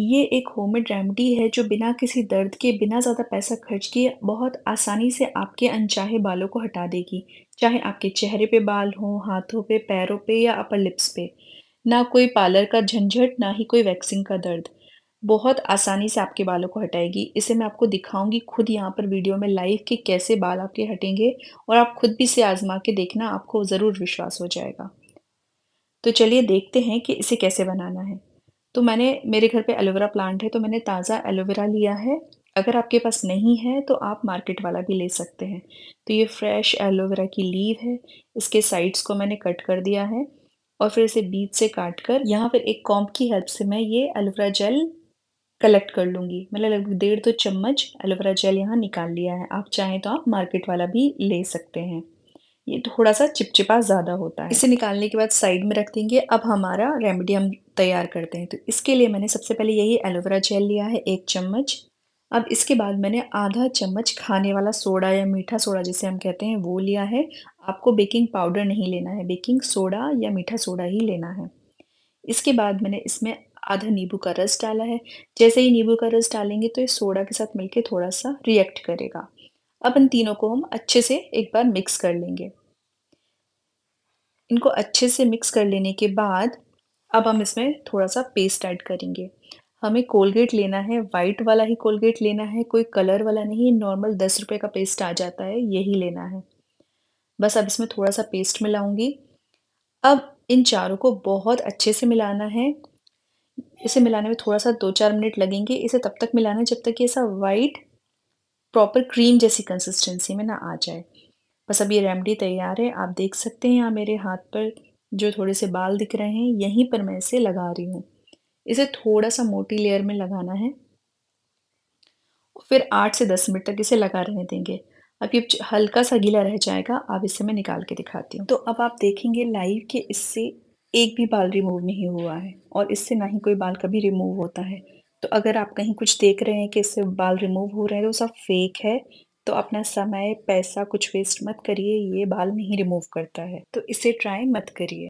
ये एक homemade remedy है जो बिना किसी दर्द के बिना ज़्यादा पैसा खर्च किए बहुत आसानी से आपके अनचाहे बालों को हटा देगी चाहे आपके चेहरे पे बाल हों हाथों पे पैरों पे या अपर लिप्स पे ना कोई पार्लर का झंझट ना ही कोई वैक्सिंग का दर्द बहुत आसानी से आपके बालों को हटाएगी इसे मैं आपको दिखाऊंगी खुद यहाँ पर वीडियो में लाइव कि कैसे बाल आपके हटेंगे और आप खुद भी इसे आजमा के देखना आपको ज़रूर विश्वास हो जाएगा तो चलिए देखते हैं कि इसे कैसे बनाना है तो मैंने मेरे घर पे एलोवेरा प्लांट है तो मैंने ताज़ा एलोवेरा लिया है अगर आपके पास नहीं है तो आप मार्केट वाला भी ले सकते हैं तो ये फ्रेश एलोवेरा की लीव है इसके साइड्स को मैंने कट कर दिया है और फिर इसे बीच से काट कर यहाँ पर एक कॉम्प की हेल्प से मैं ये एलोवेरा जेल कलेक्ट कर लूँगी मैंने लगभग डेढ़ दो चम्मच एलोवेरा जेल यहाँ निकाल लिया है आप चाहें तो आप मार्केट वाला भी ले सकते हैं ये थोड़ा सा चिपचिपा ज़्यादा होता है इसे निकालने के बाद साइड में रख देंगे अब हमारा रेमेडी हम तैयार करते हैं तो इसके लिए मैंने सबसे पहले यही एलोवेरा जेल लिया है एक चम्मच अब इसके बाद मैंने आधा चम्मच खाने वाला सोडा या मीठा सोडा जिसे हम कहते हैं वो लिया है आपको बेकिंग पाउडर नहीं लेना है बेकिंग सोडा या मीठा सोडा ही लेना है इसके बाद मैंने इसमें आधा नींबू का रस डाला है जैसे ही नींबू का रस डालेंगे तो ये सोडा के साथ मिलके थोड़ा सा रिएक्ट करेगा अब इन तीनों को हम अच्छे से एक बार मिक्स कर लेंगे इनको अच्छे से मिक्स कर लेने के बाद अब हम इसमें थोड़ा सा पेस्ट ऐड करेंगे हमें कोलगेट लेना है वाइट वाला ही कोलगेट लेना है कोई कलर वाला नहीं नॉर्मल दस रुपये का पेस्ट आ जाता है यही लेना है बस अब इसमें थोड़ा सा पेस्ट मिलाऊंगी अब इन चारों को बहुत अच्छे से मिलाना है इसे मिलाने में थोड़ा सा दो चार मिनट लगेंगे इसे तब तक मिलाना है जब तक ये ऐसा वाइट प्रॉपर क्रीम जैसी कंसिस्टेंसी में ना आ जाए बस अब ये रेमडी तैयार है आप देख सकते हैं यहाँ मेरे हाथ पर जो थोड़े से बाल दिख रहे हैं यहीं पर मैं इसे लगा रही हूँ इसे थोड़ा सा मोटी लेयर में लगाना है फिर आठ से दस मिनट तक इसे लगा रहने देंगे अब ये हल्का सा गीला रह जाएगा अब इसे मैं निकाल के दिखाती हूँ तो अब आप देखेंगे लाइव के इससे एक भी बाल रिमूव नहीं हुआ है और इससे ना ही कोई बाल कभी रिमूव होता है तो अगर आप कहीं कुछ देख रहे हैं कि इससे बाल रिमूव हो रहे हैं तो सब फेक है तो अपना समय पैसा कुछ वेस्ट मत करिए ये बाल नहीं रिमूव करता है तो इसे ट्राई मत करिए